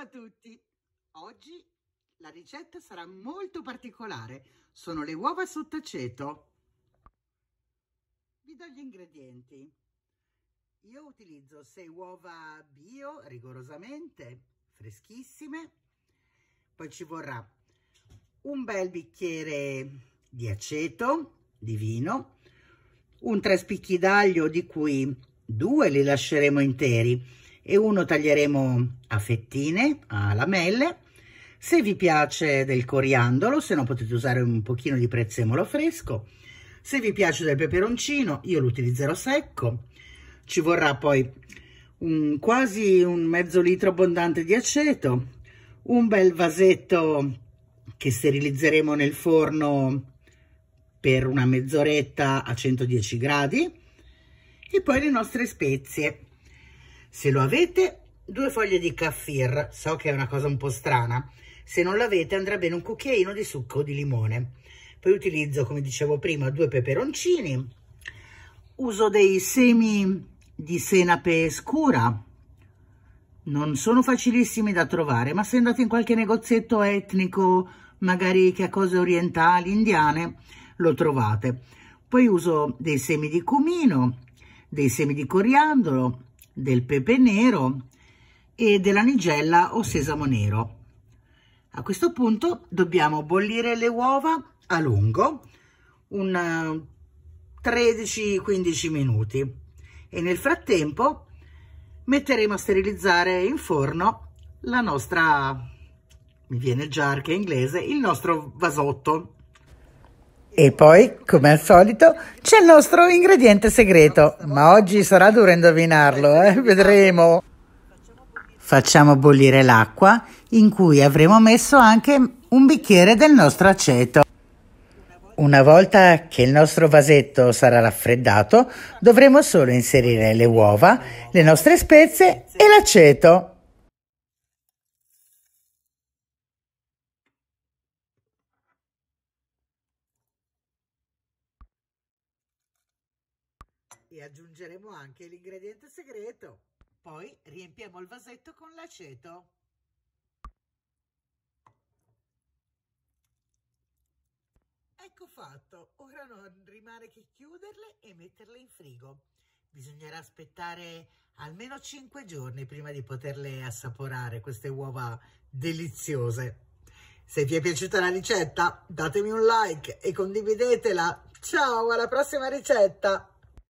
a tutti! Oggi la ricetta sarà molto particolare. Sono le uova sott'aceto. Vi do gli ingredienti. Io utilizzo 6 uova bio, rigorosamente, freschissime. Poi ci vorrà un bel bicchiere di aceto, di vino, un 3 spicchi d'aglio di cui due li lasceremo interi e uno taglieremo a fettine, a lamelle. Se vi piace del coriandolo, se no potete usare un pochino di prezzemolo fresco. Se vi piace del peperoncino, io lo utilizzerò secco. Ci vorrà poi un, quasi un mezzo litro abbondante di aceto, un bel vasetto che sterilizzeremo nel forno per una mezz'oretta a 110 gradi e poi le nostre spezie se lo avete, due foglie di kaffir, so che è una cosa un po' strana, se non l'avete andrà bene un cucchiaino di succo di limone. Poi utilizzo, come dicevo prima, due peperoncini, uso dei semi di senape scura, non sono facilissimi da trovare, ma se andate in qualche negozietto etnico, magari che ha cose orientali, indiane, lo trovate. Poi uso dei semi di cumino, dei semi di coriandolo, del pepe nero e della nigella o sesamo nero. A questo punto dobbiamo bollire le uova a lungo, un 13-15 eh, minuti e nel frattempo metteremo a sterilizzare in forno la nostra, mi viene il jar che è inglese, il nostro vasotto e poi, come al solito, c'è il nostro ingrediente segreto, ma oggi sarà duro indovinarlo, eh? vedremo. Facciamo bollire l'acqua in cui avremo messo anche un bicchiere del nostro aceto. Una volta che il nostro vasetto sarà raffreddato, dovremo solo inserire le uova, le nostre spezie e l'aceto. e aggiungeremo anche l'ingrediente segreto. Poi riempiamo il vasetto con l'aceto. Ecco fatto, ora non rimane che chiuderle e metterle in frigo. Bisognerà aspettare almeno 5 giorni prima di poterle assaporare queste uova deliziose. Se vi è piaciuta la ricetta datemi un like e condividetela. Ciao, alla prossima ricetta!